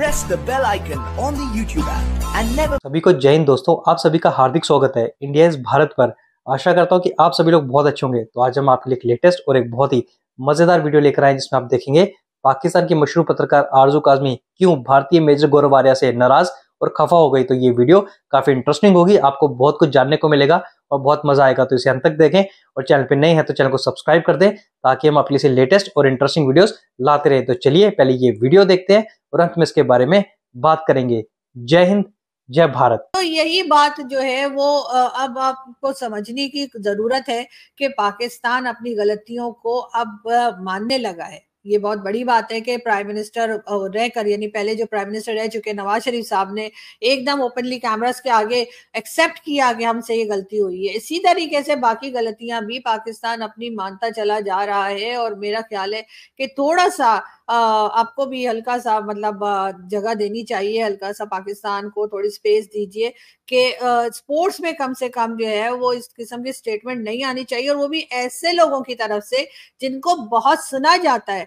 YouTube सभी को जय हिंद दोस्तों आप सभी का हार्दिक स्वागत है इंडिया इज भारत पर आशा करता हूँ कि आप सभी लोग बहुत अच्छे होंगे तो आज हम आपके लिए लेटेस्ट और एक बहुत ही मजेदार वीडियो लेकर आए जिसमें आप देखेंगे पाकिस्तान के मशहूर पत्रकार आरजू काजमी क्यों भारतीय मेजर गौरव आर्या से नाराज और खफा हो गई तो ये वीडियो काफी इंटरेस्टिंग होगी आपको बहुत कुछ जानने को मिलेगा और बहुत मजा आएगा तो इसे अंत तक देखें और चैनल पे नए हैं तो चैनल को सब्सक्राइब कर दें ताकि हम अपने से लेटेस्ट और इंटरेस्टिंग वीडियोस लाते रहें तो चलिए पहले ये वीडियो देखते हैं और अंत में इसके बारे में बात करेंगे जय हिंद जय भारत तो यही बात जो है वो अब आपको समझने की जरूरत है कि पाकिस्तान अपनी गलतियों को अब मानने लगा है ये बहुत बड़ी बात है कि प्राइम मिनिस्टर रहकर यानी पहले जो प्राइम मिनिस्टर रह चुके नवाज शरीफ साहब ने एकदम ओपनली कैमरास के आगे एक्सेप्ट किया कि हमसे ये गलती हुई है इसी तरीके से बाकी गलतियां भी पाकिस्तान अपनी मानता चला जा रहा है और मेरा ख्याल है कि थोड़ा सा आपको भी हल्का सा मतलब जगह देनी चाहिए हल्का सा पाकिस्तान को थोड़ी स्पेस दीजिए कि स्पोर्ट्स में कम से कम जो है वो इस किस्म की स्टेटमेंट नहीं आनी चाहिए और वो भी ऐसे लोगों की तरफ से जिनको बहुत सुना जाता है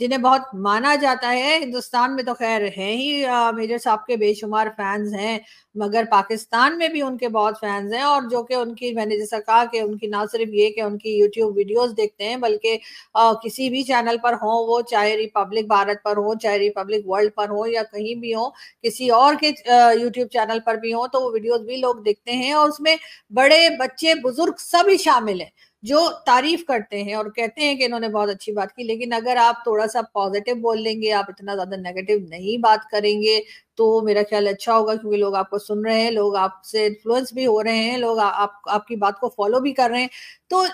जिन्हें बहुत माना जाता है हिंदुस्तान में तो खैर है ही मेजर साहब के बेशुमार फैंस हैं मगर पाकिस्तान में भी उनके बहुत फैंस हैं और जो कि उनकी मैंने जैसा कहा कि उनकी ना सिर्फ ये कि उनकी यूट्यूब वीडियोस देखते हैं बल्कि किसी भी चैनल पर हो वो चाहे रिपब्लिक भारत पर हो चाहे रिपब्लिक वर्ल्ड पर हो या कहीं भी हो किसी और के यूट्यूब चैनल पर भी हो तो वो वीडियोज भी लोग देखते हैं और उसमें बड़े बच्चे बुजुर्ग सभी शामिल हैं जो तारीफ करते हैं और कहते हैं कि इन्होंने बहुत अच्छी बात की लेकिन अगर आप थोड़ा सा पॉजिटिव बोल लेंगे आप इतना ज्यादा नेगेटिव नहीं बात करेंगे तो मेरा ख्याल अच्छा होगा क्योंकि लोग आपको सुन रहे हैं लोग आपसे इन्फ्लुएंस भी हो रहे हैं लोग आप आपकी बात को फॉलो भी कर रहे हैं तो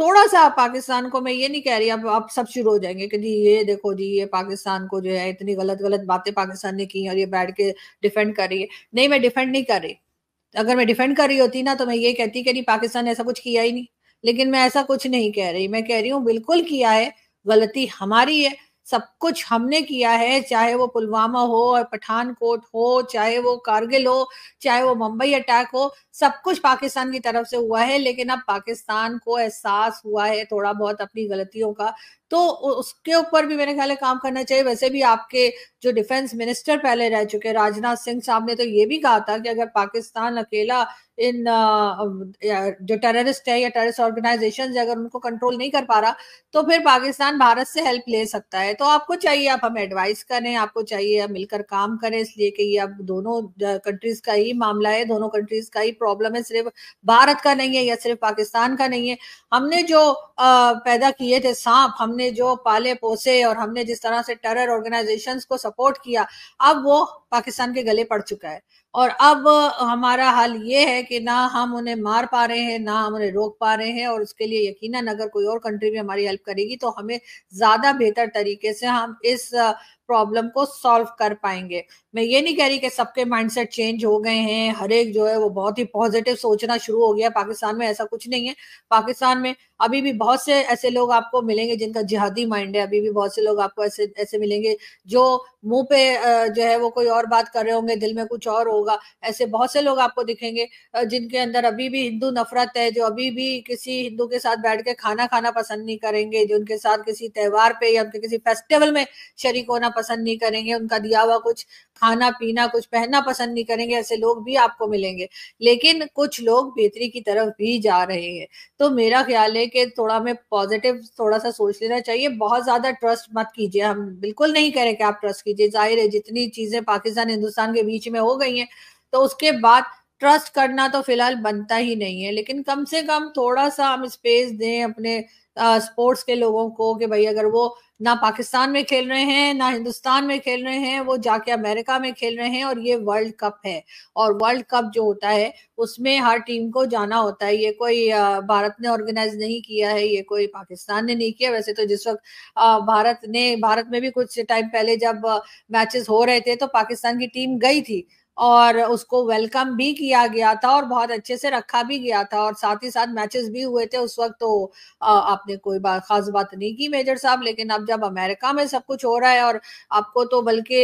थोड़ा सा पाकिस्तान को मैं ये नहीं कह रही अब आप सब शुरू हो जाएंगे कि जी ये देखो जी ये पाकिस्तान को जो है इतनी गलत गलत बातें पाकिस्तान ने की और ये बैठ के डिफेंड कर रही है नहीं मैं डिफेंड नहीं कर रही अगर मैं डिफेंड कर रही होती ना तो मैं ये कहती कि नहीं पाकिस्तान ने ऐसा कुछ किया ही नहीं लेकिन मैं ऐसा कुछ नहीं कह रही मैं कह रही हूँ बिल्कुल किया है गलती हमारी है सब कुछ हमने किया है चाहे वो पुलवामा हो और पठानकोट हो चाहे वो कारगिल हो चाहे वो मुंबई अटैक हो सब कुछ पाकिस्तान की तरफ से हुआ है लेकिन अब पाकिस्तान को एहसास हुआ है थोड़ा बहुत अपनी गलतियों का तो उसके ऊपर भी मेरे ख्याल काम करना चाहिए वैसे भी आपके जो डिफेंस मिनिस्टर पहले रह चुके राजनाथ सिंह साहब ने तो ये भी कहा था कि अगर पाकिस्तान अकेला इन जो टेररिस्ट है या टेररिस्ट ऑर्गेनाइजेशन है अगर उनको कंट्रोल नहीं कर पा रहा तो फिर पाकिस्तान भारत से हेल्प ले सकता है तो आपको चाहिए आप हमें एडवाइस करें आपको चाहिए आप मिलकर काम करें इसलिए कि ये अब दोनों कंट्रीज का ही मामला है दोनों कंट्रीज का ही प्रॉब्लम है सिर्फ भारत का नहीं है या सिर्फ पाकिस्तान का नहीं है हमने जो पैदा किए थे सांप हमने जो पाले पोसे और हमने जिस तरह से टेरर ऑर्गेनाइजेशन को सपोर्ट किया अब वो पाकिस्तान के गले पड़ चुका है और अब हमारा हाल ये है कि ना हम उन्हें मार पा रहे हैं ना हम उन्हें रोक पा रहे हैं और उसके लिए यकीनन अगर कोई और कंट्री भी हमारी हेल्प करेगी तो हमें ज्यादा बेहतर तरीके से हम इस प्रॉब्लम को सॉल्व कर पाएंगे मैं ये नहीं कह रही कि सबके माइंडसेट चेंज हो गए हैं हर एक जो है वो बहुत ही पॉजिटिव सोचना शुरू हो गया पाकिस्तान में ऐसा कुछ नहीं है पाकिस्तान में अभी भी बहुत से ऐसे लोग आपको मिलेंगे जिनका जिहादी माइंड है अभी भी बहुत से लोग आपको ऐसे ऐसे मिलेंगे जो मुंह पे जो है वो कोई और बात कर रहे होंगे दिल में कुछ और होगा ऐसे बहुत से लोग आपको दिखेंगे जिनके अंदर अभी भी हिंदू नफरत है जो अभी भी किसी हिंदू के साथ बैठ के खाना खाना पसंद नहीं करेंगे जो उनके साथ किसी त्यौहार पे या उनके किसी फेस्टिवल में शरीक होना पसंद नहीं करेंगे उनका दिया हुआ कुछ खाना पीना कुछ पहनना पसंद नहीं करेंगे ऐसे लोग भी आपको मिलेंगे लेकिन कुछ लोग बेहतरी की तरफ भी जा रहे हैं तो मेरा ख्याल है कि थोड़ा हमें पॉजिटिव थोड़ा सा सोच लेना चाहिए बहुत ज्यादा ट्रस्ट मत कीजिए हम बिल्कुल नहीं कह रहे कि आप ट्रस्ट कीजिए जाहिर है जितनी चीजें पाकिस्तान हिंदुस्तान के बीच में हो गई हैं तो उसके बाद ट्रस्ट करना तो फिलहाल बनता ही नहीं है लेकिन कम से कम थोड़ा सा हम स्पेस दें अपने स्पोर्ट्स के लोगों को कि भाई अगर वो ना पाकिस्तान में खेल रहे हैं ना हिंदुस्तान में खेल रहे हैं वो जाके अमेरिका में खेल रहे हैं और ये वर्ल्ड कप है और वर्ल्ड कप जो होता है उसमें हर टीम को जाना होता है ये कोई भारत ने ऑर्गेनाइज नहीं किया है ये कोई पाकिस्तान ने नहीं किया वैसे तो जिस वक्त भारत ने भारत में भी कुछ टाइम पहले जब मैचेस हो रहे थे तो पाकिस्तान की टीम गई थी और उसको वेलकम भी किया गया था और बहुत अच्छे से रखा भी गया था और साथ ही साथ मैचेस भी हुए थे उस वक्त तो आपने कोई बात खास बात नहीं की मेजर साहब लेकिन अब जब अमेरिका में सब कुछ हो रहा है और आपको तो बल्कि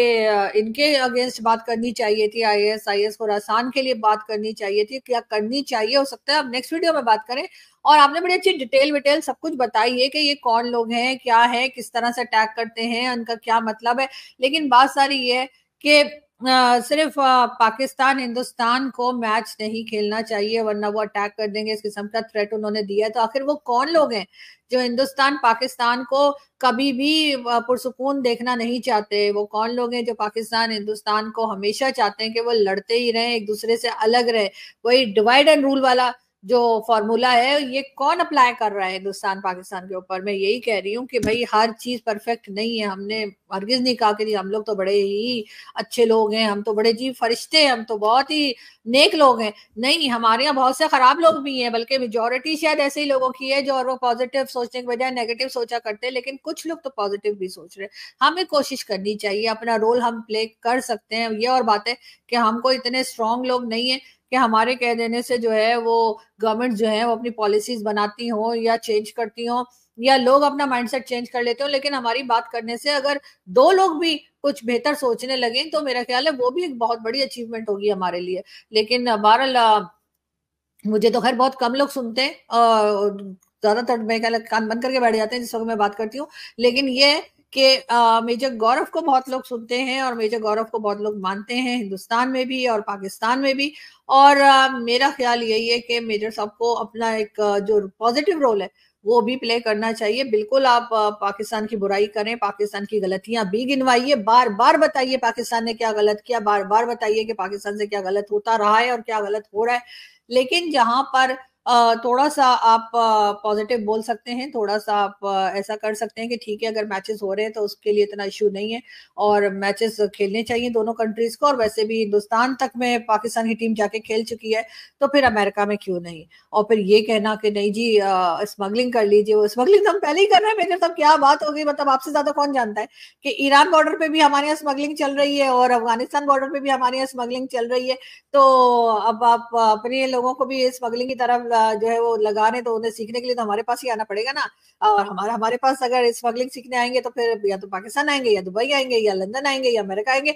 इनके अगेंस्ट बात करनी चाहिए थी I S I S Khorasan के लिए बात करनी चाहिए थी क्या करनी चाहिए हो सकता है अब नेक्स्ट वीडियो में बात करें और आपने बड़ी अच्छी डिटेल विटेल सब कुछ बताई है कि ये कौन लोग हैं क्या है किस तरह से अटैक करते हैं उनका क्या मतलब है लेकिन बात सारी ये है कि सिर्फ पाकिस्तान हिंदुस्तान को मैच नहीं खेलना चाहिए वरना वो अटैक कर देंगे इस किस्म का थ्रेट उन्होंने दिया तो आखिर वो कौन लोग हैं जो हिंदुस्तान पाकिस्तान को कभी भी पुरसकून देखना नहीं चाहते वो कौन लोग हैं जो पाकिस्तान हिंदुस्तान को हमेशा चाहते हैं कि वो लड़ते ही रहें एक दूसरे से अलग रहे वही डिवाइड एंड रूल वाला जो फॉर्मूला है ये कौन अप्लाई कर रहा है हिंदुस्तान पाकिस्तान के ऊपर मैं यही कह रही हूँ कि भाई हर चीज परफेक्ट नहीं है हमने हरगिज नहीं कहा कि हम लोग तो बड़े ही अच्छे लोग हैं हम तो बड़े जी फरिश्ते हैं हम तो बहुत ही नेक लोग हैं नहीं हमारे यहाँ बहुत से खराब लोग भी हैं बल्कि मेजोरिटी शायद ऐसे ही लोगों की है जो और वो पॉजिटिव सोचने के बजाय नेगेटिव सोचा करते हैं लेकिन कुछ लोग तो पॉजिटिव भी सोच रहे हैं हमें कोशिश करनी चाहिए अपना रोल हम प्ले कर सकते हैं ये और बात है कि हमको इतने स्ट्रांग लोग नहीं है कि हमारे कह देने से जो है वो गवर्नमेंट जो है वो अपनी पॉलिसीज बनाती हो या चेंज करती हो या लोग अपना माइंडसेट चेंज कर लेते हो लेकिन हमारी बात करने से अगर दो लोग भी कुछ बेहतर सोचने लगे तो मेरा ख्याल है वो भी एक बहुत बड़ी अचीवमेंट होगी हमारे लिए लेकिन बहरहाल मुझे तो खैर बहुत कम लोग सुनते हैं ज्यादातर मेरे ख्याल कान बंद करके बैठ जाते हैं जिस वक्त मैं बात करती हूँ लेकिन ये कि मेजर गौरव को बहुत लोग सुनते हैं और मेजर गौरव को बहुत लोग मानते हैं हिंदुस्तान में भी और पाकिस्तान में भी और आ, मेरा ख्याल यही है कि मेजर साहब को अपना एक जो पॉजिटिव रोल है वो भी प्ले करना चाहिए बिल्कुल आप पाकिस्तान की बुराई करें पाकिस्तान की गलतियां भी गिनवाइए बार बार बताइए पाकिस्तान ने क्या गलत किया बार बार बताइए कि पाकिस्तान से क्या गलत होता रहा है और क्या गलत हो रहा है लेकिन जहां पर थोड़ा सा आप पॉजिटिव बोल सकते हैं थोड़ा सा आप ऐसा कर सकते हैं कि ठीक है अगर मैचेस हो रहे हैं तो उसके लिए इतना इश्यू नहीं है और मैचेस खेलने चाहिए दोनों कंट्रीज को और वैसे भी हिंदुस्तान तक में पाकिस्तान की टीम जाके खेल चुकी है तो फिर अमेरिका में क्यों नहीं और फिर ये कहना कि नहीं जी स्मगलिंग कर लीजिए वो स्मगलिंग तो हम पहले ही कर रहे हैं मेरे तब क्या बात हो गई मतलब आपसे ज्यादा कौन जानता है कि ईरान बॉर्डर पे भी हमारे यहाँ स्मगलिंग चल रही है और अफगानिस्तान बॉर्डर पे भी हमारे यहाँ स्मगलिंग चल रही है तो अब आप अपने लोगों को भी स्मगलिंग की तरफ जो है वो लगा रहे तो उन्हें सीखने के लिए तो हमारे पास ही आना पड़ेगा ना और हमारा हमारे पास अगर स्मगलिंग सीखने आएंगे तो फिर या तो पाकिस्तान आएंगे या दुबई आएंगे या लंदन आएंगे या अमेरिका आएंगे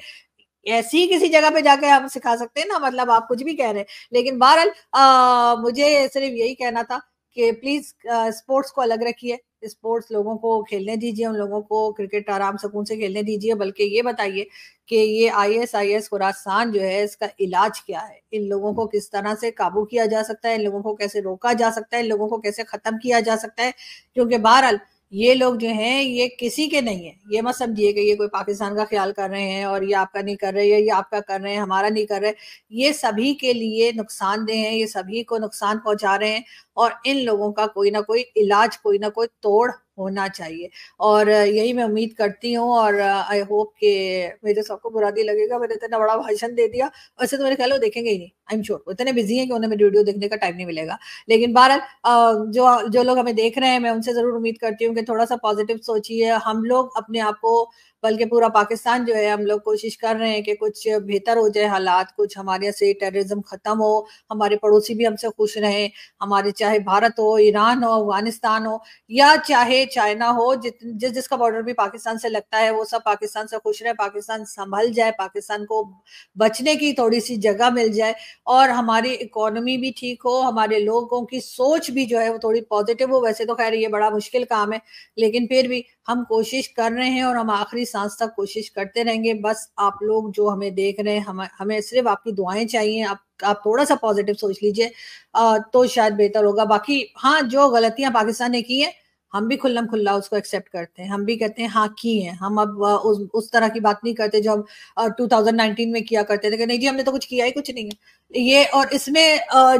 ऐसी किसी जगह पे जाके हम सिखा सकते हैं ना मतलब आप कुछ भी कह रहे हैं लेकिन बहरहाल मुझे सिर्फ यही कहना था कि प्लीज स्पोर्ट्स को अलग रखिए स्पोर्ट्स लोगों को खेलने दीजिए उन लोगों को क्रिकेट आराम सुकून से खेलने दीजिए बल्कि ये बताइए कि ये I S I S Khorasan जो है इसका इलाज क्या है इन लोगों को किस तरह से काबू किया जा सकता है इन लोगों को कैसे रोका जा सकता है इन लोगों को कैसे खत्म किया जा सकता है क्योंकि बहरहाल ये लोग जो हैं ये किसी के नहीं है ये मत समझिए कि ये कोई पाकिस्तान का ख्याल कर रहे हैं और ये आपका नहीं कर रहे या ये आपका कर रहे हैं हमारा नहीं कर रहे ये सभी के लिए नुकसानदेह हैं ये सभी को नुकसान पहुंचा रहे हैं और इन लोगों का कोई ना कोई इलाज कोई ना कोई तोड़ होना चाहिए और यही मैं उम्मीद करती हूँ और आई होप कि मेरे सबको बुरा दी लगेगा मैंने इतना बड़ा भाषण दे दिया वैसे तो मेरे ख्याल वो देखेंगे ही नहीं आई एम श्योर इतने बिजी हैं कि उन्हें मेरी वीडियो देखने का टाइम नहीं मिलेगा लेकिन बहरहाल जो जो लोग हमें देख रहे हैं मैं उनसे ज़रूर उम्मीद करती हूँ कि थोड़ा सा पॉजिटिव सोचिए हम लोग अपने आप को बल्कि पूरा पाकिस्तान जो है हम लोग कोशिश कर रहे हैं कि कुछ बेहतर हो जाए हालात कुछ हमारे यहाँ से टेररिज्म ख़त्म हो हमारे पड़ोसी भी हमसे खुश रहें हमारे चाहे भारत हो ईरान हो अफगानिस्तान हो या चाहे चाइना हो जित जिस जिसका बॉर्डर भी पाकिस्तान से लगता है वो सब पाकिस्तान से खुश रहे पाकिस्तान संभल जाए पाकिस्तान को बचने की थोड़ी सी जगह मिल जाए और हमारी इकोनॉमी भी ठीक हो हमारे लोगों की सोच भी जो है वो थोड़ी पॉजिटिव हो वैसे तो खैर ये बड़ा मुश्किल काम है लेकिन फिर भी हम कोशिश कर रहे हैं और हम आखिरी सांस तक कोशिश करते रहेंगे बस आप लोग जो हमें देख रहे हैं हम हमें सिर्फ आपकी दुआएं चाहिए आप आप थोड़ा सा पॉजिटिव सोच लीजिए तो शायद बेहतर होगा बाकी हाँ जो गलतियां पाकिस्तान ने की है हम भी खुल्लम खुल्ला उसको एक्सेप्ट करते हैं हम भी कहते हैं हाँ की है हम अब उस उस तरह की बात नहीं करते जो हम टू में किया करते थे कि नहीं जी हमने तो कुछ किया ही कुछ नहीं है ये और इसमें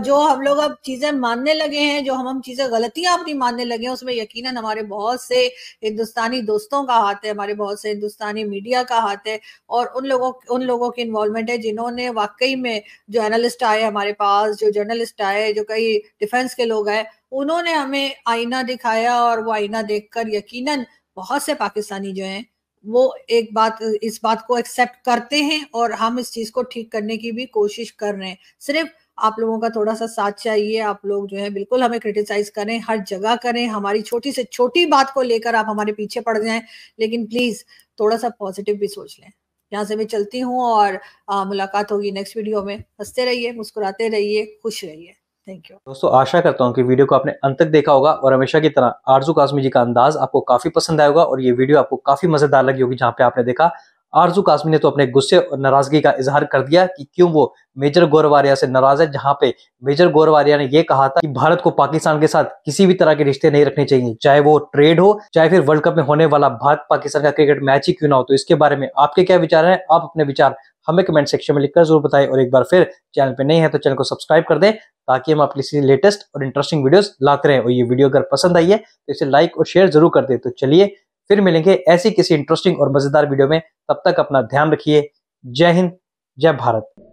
जो हम लोग अब चीजें मानने लगे हैं जो हम हम चीजें गलतियां अपनी मानने लगे हैं उसमें यकीन हमारे बहुत से हिंदुस्तानी दोस्तों का हाथ है हमारे बहुत से हिंदुस्तानी मीडिया का हाथ है और उन लोगों उन लोगों की इन्वॉल्वमेंट है जिन्होंने वाकई में जो एनालिस्ट आए हमारे पास जो जर्नलिस्ट आए जो कई डिफेंस के लोग आए उन्होंने हमें आईना दिखाया और वो आईना देखकर यकीनन बहुत से पाकिस्तानी जो हैं वो एक बात इस बात को एक्सेप्ट करते हैं और हम इस चीज को ठीक करने की भी कोशिश कर रहे हैं सिर्फ आप लोगों का थोड़ा सा साथ चाहिए आप लोग जो है बिल्कुल हमें क्रिटिसाइज करें हर जगह करें हमारी छोटी से छोटी बात को लेकर आप हमारे पीछे पड़ जाएं लेकिन प्लीज थोड़ा सा पॉजिटिव भी सोच लें यहाँ से मैं चलती हूँ और आ, मुलाकात होगी नेक्स्ट वीडियो में हंसते रहिए मुस्कुराते रहिए खुश रहिए थैंक यू दोस्तों आशा करता हूँ कि वीडियो को आपने अंत तक देखा होगा और हमेशा की तरह आरजू काश्मी जी का अंदाज आपको काफी पसंद आएगा और ये वीडियो आपको काफी मजेदार लगी होगी जहाँ पे आपने देखा आरजू काश्मी ने तो अपने गुस्से और नाराजगी का इजहार कर दिया कि क्यों वो मेजर गौरवारिया से नाराज है जहां पे मेजर गौरवारिया ने यह कहा था कि भारत को पाकिस्तान के साथ किसी भी तरह के रिश्ते नहीं रखने चाहिए चाहे वो ट्रेड हो चाहे फिर वर्ल्ड कप में होने वाला भारत पाकिस्तान का क्रिकेट मैच ही क्यों ना हो तो इसके बारे में आपके क्या विचार है आप अपने विचार हमें कमेंट सेक्शन में लिखकर जरूर बताएं और एक बार फिर चैनल पर नहीं है तो चैनल को सब्सक्राइब कर दें ताकि हम अपनी लिए लेटेस्ट और इंटरेस्टिंग वीडियोस लाते रहें और ये वीडियो अगर पसंद आई है तो इसे लाइक और शेयर जरूर कर दें तो चलिए फिर मिलेंगे ऐसी किसी इंटरेस्टिंग और मजेदार वीडियो में तब तक अपना ध्यान रखिए जय हिंद जय भारत